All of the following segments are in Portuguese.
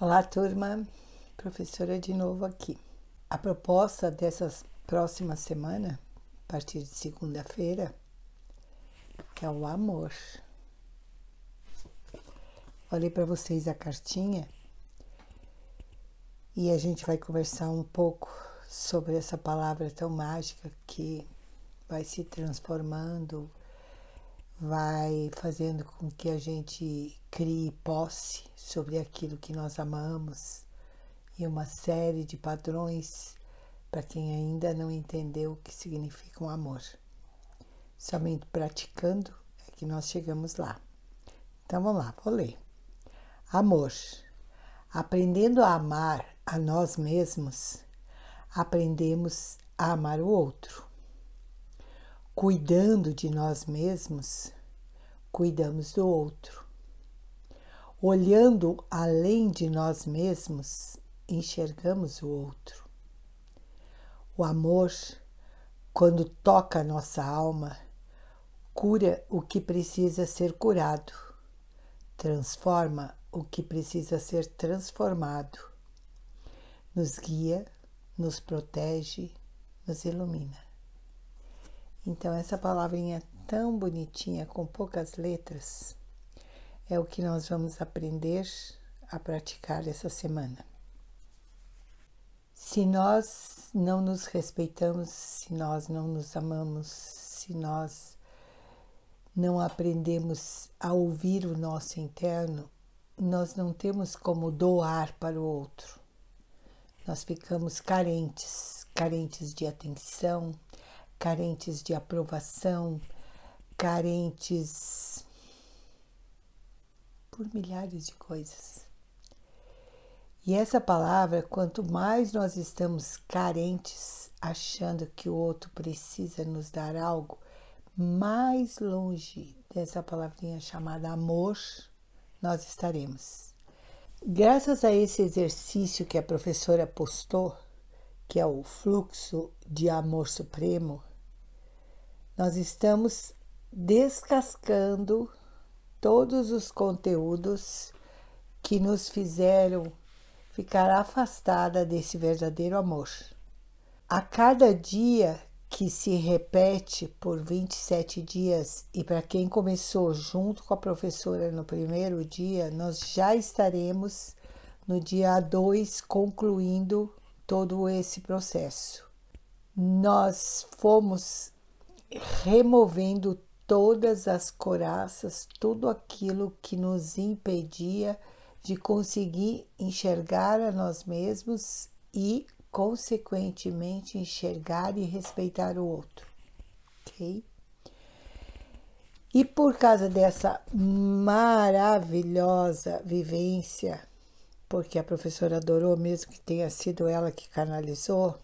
Olá, turma. Professora de novo aqui. A proposta dessas próxima semana, a partir de segunda-feira, é o amor. Falei para vocês a cartinha e a gente vai conversar um pouco sobre essa palavra tão mágica que vai se transformando, vai fazendo com que a gente crie posse sobre aquilo que nós amamos e uma série de padrões para quem ainda não entendeu o que significa um amor. Somente praticando é que nós chegamos lá. Então vamos lá, vou ler. Amor. Aprendendo a amar a nós mesmos, aprendemos a amar o outro. Cuidando de nós mesmos, cuidamos do outro. Olhando além de nós mesmos, enxergamos o outro. O amor, quando toca a nossa alma, cura o que precisa ser curado, transforma o que precisa ser transformado, nos guia, nos protege, nos ilumina. Então, essa palavrinha tão bonitinha, com poucas letras, é o que nós vamos aprender a praticar essa semana. Se nós não nos respeitamos, se nós não nos amamos, se nós não aprendemos a ouvir o nosso interno, nós não temos como doar para o outro. Nós ficamos carentes, carentes de atenção, carentes de aprovação, carentes por milhares de coisas. E essa palavra, quanto mais nós estamos carentes, achando que o outro precisa nos dar algo, mais longe dessa palavrinha chamada amor nós estaremos. Graças a esse exercício que a professora postou, que é o fluxo de amor supremo, nós estamos descascando todos os conteúdos que nos fizeram ficar afastada desse verdadeiro amor. A cada dia que se repete por 27 dias, e para quem começou junto com a professora no primeiro dia, nós já estaremos no dia 2 concluindo todo esse processo. Nós fomos removendo todas as coraças, tudo aquilo que nos impedia de conseguir enxergar a nós mesmos e, consequentemente, enxergar e respeitar o outro. Ok? E por causa dessa maravilhosa vivência, porque a professora adorou, mesmo que tenha sido ela que canalizou,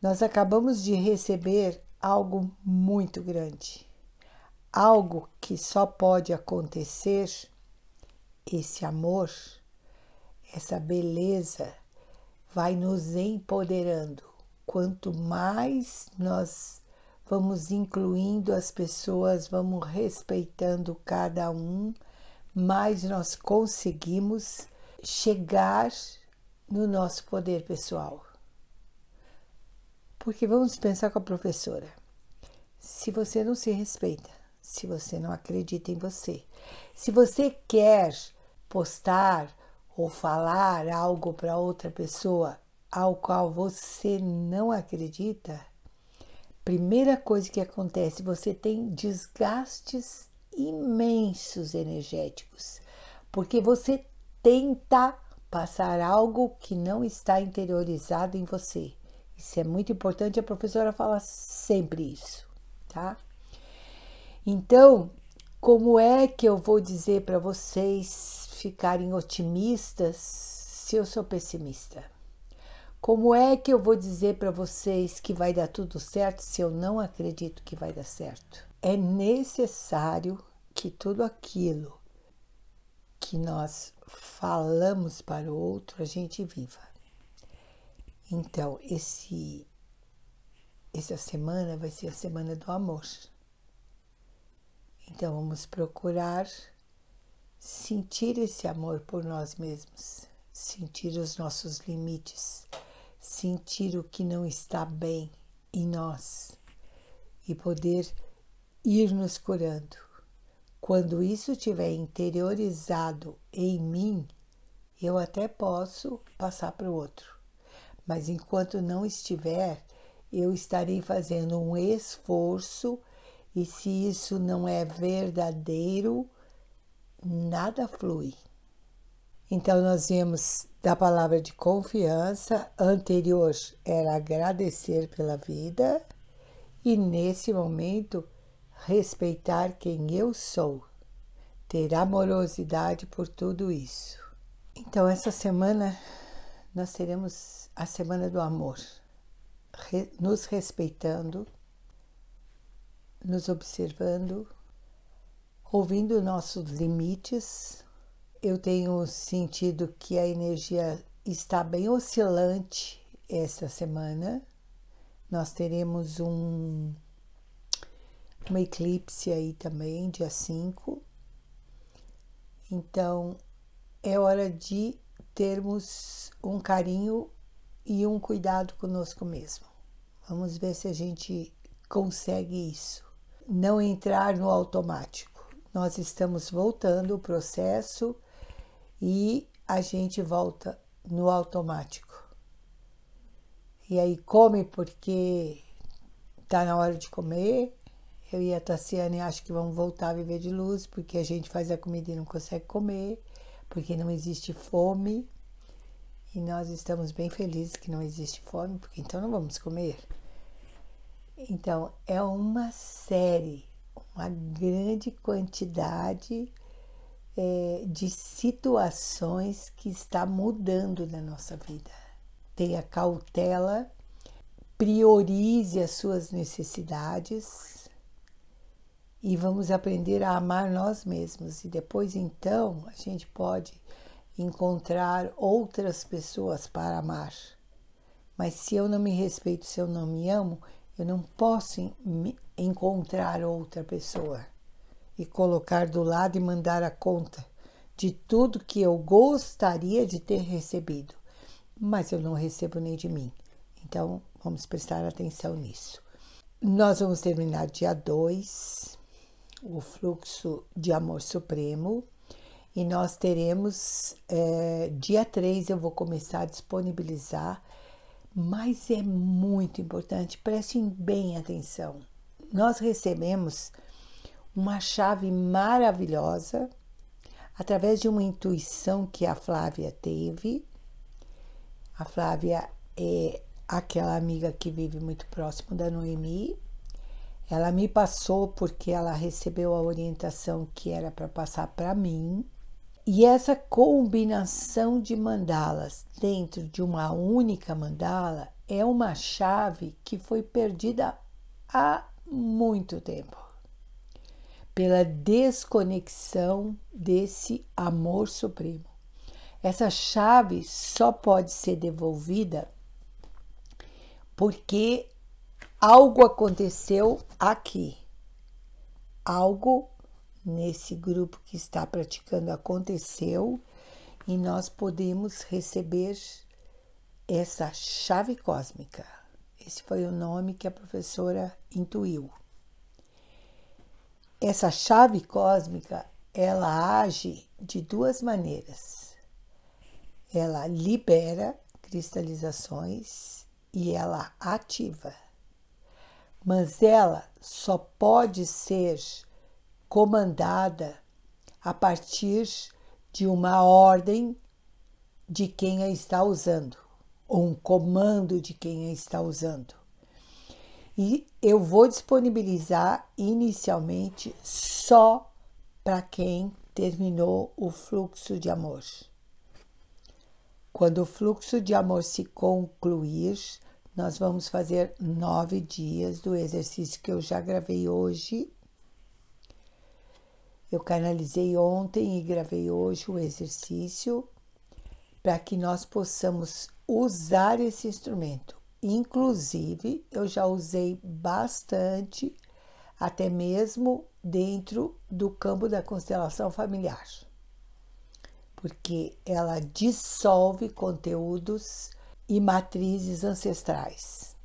nós acabamos de receber algo muito grande, algo que só pode acontecer esse amor, essa beleza vai nos empoderando. Quanto mais nós vamos incluindo as pessoas, vamos respeitando cada um, mais nós conseguimos chegar no nosso poder pessoal. Porque vamos pensar com a professora. Se você não se respeita, se você não acredita em você, se você quer postar ou falar algo para outra pessoa ao qual você não acredita, primeira coisa que acontece, você tem desgastes imensos energéticos, porque você tenta passar algo que não está interiorizado em você. Isso é muito importante, a professora fala sempre isso, tá? Então, como é que eu vou dizer para vocês ficarem otimistas se eu sou pessimista? Como é que eu vou dizer para vocês que vai dar tudo certo se eu não acredito que vai dar certo? É necessário que tudo aquilo que nós falamos para o outro a gente viva. Então, esse, essa semana vai ser a semana do amor. Então, vamos procurar sentir esse amor por nós mesmos, sentir os nossos limites, sentir o que não está bem em nós e poder ir nos curando. Quando isso estiver interiorizado em mim, eu até posso passar para o outro mas enquanto não estiver, eu estarei fazendo um esforço e se isso não é verdadeiro, nada flui. Então, nós vemos da palavra de confiança, anterior era agradecer pela vida e nesse momento respeitar quem eu sou, ter amorosidade por tudo isso. Então, essa semana nós teremos a Semana do Amor, nos respeitando, nos observando, ouvindo nossos limites. Eu tenho sentido que a energia está bem oscilante esta semana. Nós teremos um uma eclipse aí também, dia 5. Então, é hora de termos um carinho e um cuidado conosco mesmo. Vamos ver se a gente consegue isso. Não entrar no automático. Nós estamos voltando o processo e a gente volta no automático. E aí come porque tá na hora de comer. Eu e a Tassiane acho que vamos voltar a viver de luz porque a gente faz a comida e não consegue comer, porque não existe fome. E nós estamos bem felizes que não existe fome, porque então não vamos comer. Então, é uma série, uma grande quantidade é, de situações que está mudando na nossa vida. Tenha cautela, priorize as suas necessidades e vamos aprender a amar nós mesmos. E depois, então, a gente pode encontrar outras pessoas para amar. Mas se eu não me respeito, se eu não me amo, eu não posso encontrar outra pessoa e colocar do lado e mandar a conta de tudo que eu gostaria de ter recebido, mas eu não recebo nem de mim. Então, vamos prestar atenção nisso. Nós vamos terminar dia 2, o fluxo de amor supremo e nós teremos é, dia 3 eu vou começar a disponibilizar, mas é muito importante, prestem bem atenção. Nós recebemos uma chave maravilhosa através de uma intuição que a Flávia teve. A Flávia é aquela amiga que vive muito próximo da Noemi. Ela me passou porque ela recebeu a orientação que era para passar para mim e essa combinação de mandalas dentro de uma única mandala é uma chave que foi perdida há muito tempo pela desconexão desse amor supremo. Essa chave só pode ser devolvida porque algo aconteceu aqui. Algo nesse grupo que está praticando aconteceu e nós podemos receber essa chave cósmica. Esse foi o nome que a professora intuiu. Essa chave cósmica, ela age de duas maneiras. Ela libera cristalizações e ela ativa. Mas ela só pode ser comandada a partir de uma ordem de quem a está usando, ou um comando de quem a está usando. E eu vou disponibilizar inicialmente só para quem terminou o fluxo de amor. Quando o fluxo de amor se concluir, nós vamos fazer nove dias do exercício que eu já gravei hoje eu canalizei ontem e gravei hoje o exercício para que nós possamos usar esse instrumento. Inclusive, eu já usei bastante, até mesmo dentro do campo da constelação familiar, porque ela dissolve conteúdos e matrizes ancestrais.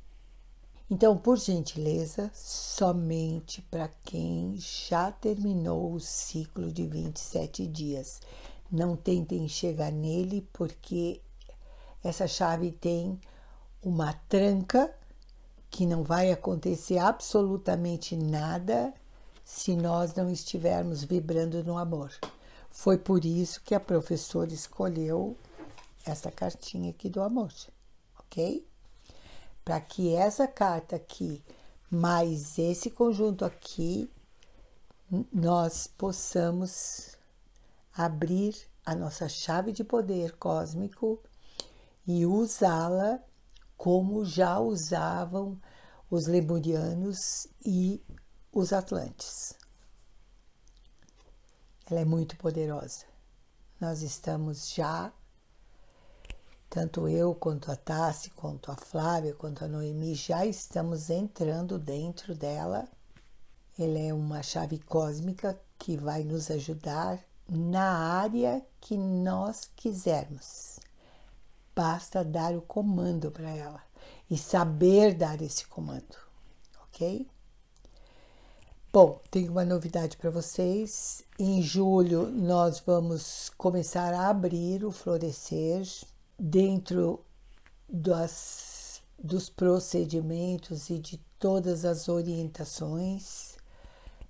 Então, por gentileza, somente para quem já terminou o ciclo de 27 dias. Não tentem chegar nele, porque essa chave tem uma tranca que não vai acontecer absolutamente nada se nós não estivermos vibrando no amor. Foi por isso que a professora escolheu essa cartinha aqui do amor, ok? para que essa carta aqui, mais esse conjunto aqui, nós possamos abrir a nossa chave de poder cósmico e usá-la como já usavam os lemurianos e os atlantes. Ela é muito poderosa. Nós estamos já tanto eu, quanto a Tassi, quanto a Flávia, quanto a Noemi já estamos entrando dentro dela. Ela é uma chave cósmica que vai nos ajudar na área que nós quisermos. Basta dar o comando para ela e saber dar esse comando, ok? Bom, tenho uma novidade para vocês. Em julho nós vamos começar a abrir o Florescer dentro das, dos procedimentos e de todas as orientações,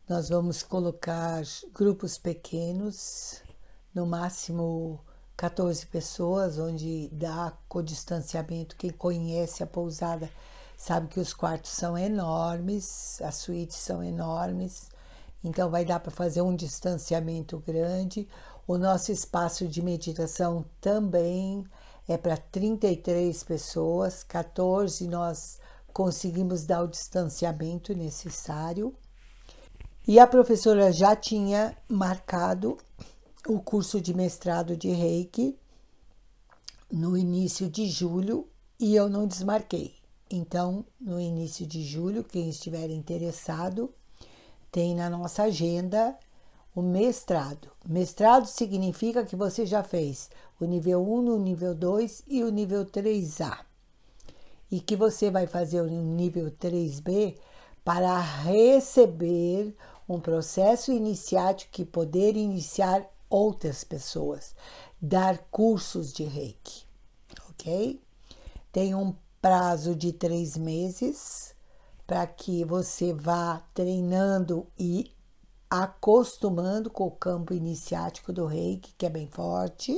nós vamos colocar grupos pequenos, no máximo 14 pessoas, onde dá codistanciamento. Quem conhece a pousada sabe que os quartos são enormes, as suítes são enormes, então vai dar para fazer um distanciamento grande. O nosso espaço de meditação também é para 33 pessoas, 14 nós conseguimos dar o distanciamento necessário. E a professora já tinha marcado o curso de mestrado de Reiki no início de julho e eu não desmarquei. Então, no início de julho, quem estiver interessado, tem na nossa agenda o mestrado. Mestrado significa que você já fez o nível 1, o nível 2 e o nível 3A. E que você vai fazer o nível 3B para receber um processo iniciático que poder iniciar outras pessoas, dar cursos de reiki, ok? Tem um prazo de três meses para que você vá treinando e acostumando com o campo iniciático do reiki, que é bem forte,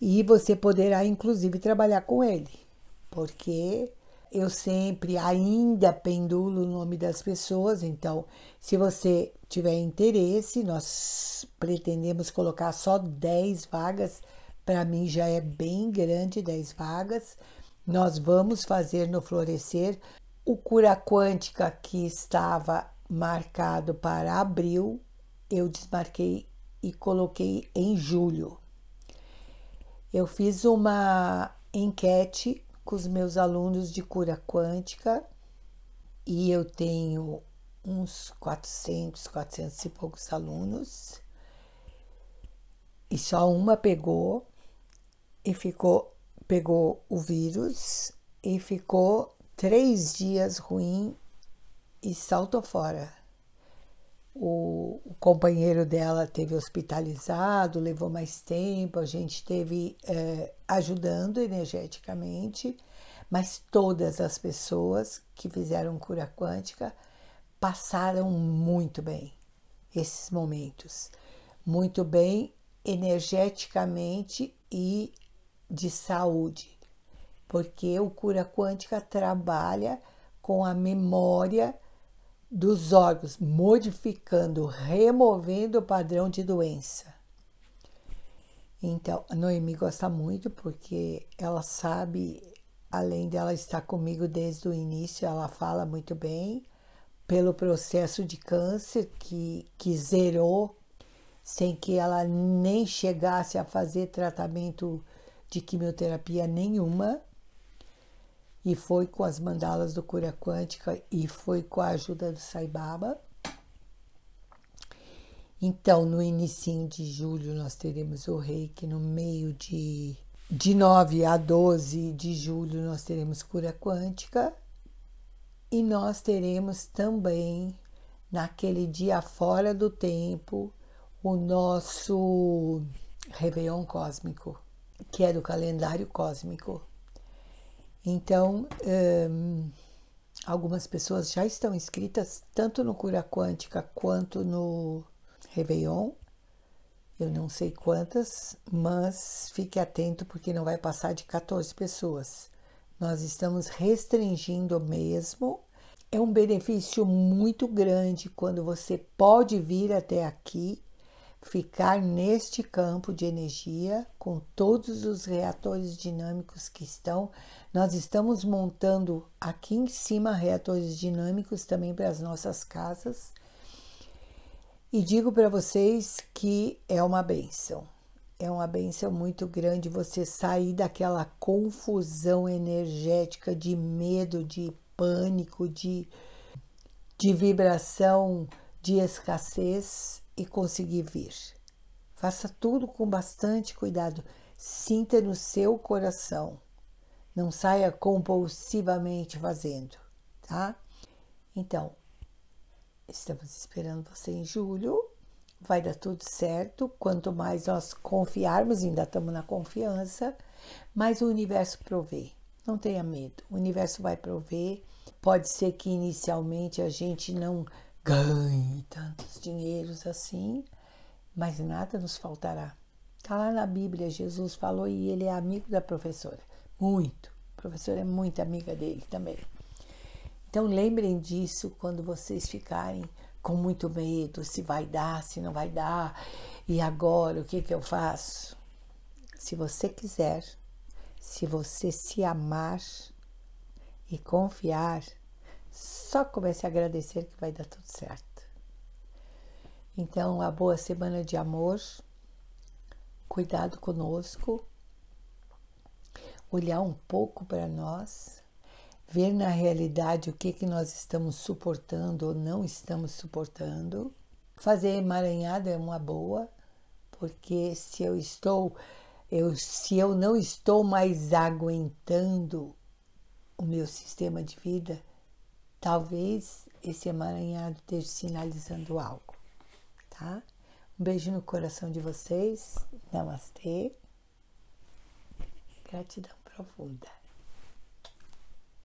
e você poderá inclusive trabalhar com ele, porque eu sempre ainda pendulo o nome das pessoas, então se você tiver interesse, nós pretendemos colocar só 10 vagas, para mim já é bem grande 10 vagas. Nós vamos fazer no florescer o cura quântica que estava marcado para abril, eu desmarquei e coloquei em julho. Eu fiz uma enquete com os meus alunos de cura quântica e eu tenho uns 400, 400 e poucos alunos. E só uma pegou e ficou pegou o vírus e ficou três dias ruim e saltou fora. O, o companheiro dela teve hospitalizado, levou mais tempo, a gente teve é, ajudando energeticamente, mas todas as pessoas que fizeram cura quântica passaram muito bem esses momentos, muito bem energeticamente e de saúde, porque o cura quântica trabalha com a memória dos órgãos, modificando, removendo o padrão de doença. Então, a Noemi gosta muito porque ela sabe, além dela estar comigo desde o início, ela fala muito bem pelo processo de câncer que, que zerou, sem que ela nem chegasse a fazer tratamento de quimioterapia nenhuma e foi com as mandalas do Cura Quântica e foi com a ajuda do Sai Baba. Então, no início de julho, nós teremos o reiki, no meio de, de 9 a 12 de julho, nós teremos cura quântica e nós teremos também, naquele dia fora do tempo, o nosso Réveillon Cósmico, que é do calendário cósmico. Então, hum, algumas pessoas já estão inscritas tanto no Cura Quântica quanto no Réveillon. Eu não sei quantas, mas fique atento porque não vai passar de 14 pessoas. Nós estamos restringindo mesmo. É um benefício muito grande quando você pode vir até aqui ficar neste campo de energia com todos os reatores dinâmicos que estão. Nós estamos montando aqui em cima reatores dinâmicos também para as nossas casas. E digo para vocês que é uma benção. É uma benção muito grande você sair daquela confusão energética de medo, de pânico, de, de vibração, de escassez e conseguir vir. Faça tudo com bastante cuidado. Sinta no seu coração. Não saia compulsivamente fazendo, tá? Então, estamos esperando você em julho. Vai dar tudo certo. Quanto mais nós confiarmos, ainda estamos na confiança, mas o universo provê. Não tenha medo. O universo vai prover. Pode ser que inicialmente a gente não ganhe tantos dinheiros assim, mas nada nos faltará. Está lá na Bíblia, Jesus falou e ele é amigo da professora. Muito. A professora é muito amiga dele também. Então lembrem disso quando vocês ficarem com muito medo, se vai dar, se não vai dar, e agora o que, que eu faço? Se você quiser, se você se amar e confiar, só comece a agradecer que vai dar tudo certo. Então, a boa semana de amor, cuidado conosco, olhar um pouco para nós, ver na realidade o que, que nós estamos suportando ou não estamos suportando. Fazer emaranhado é uma boa, porque se eu estou, eu, se eu não estou mais aguentando o meu sistema de vida, Talvez esse emaranhado esteja sinalizando algo, tá? Um beijo no coração de vocês. Namastê. Gratidão profunda.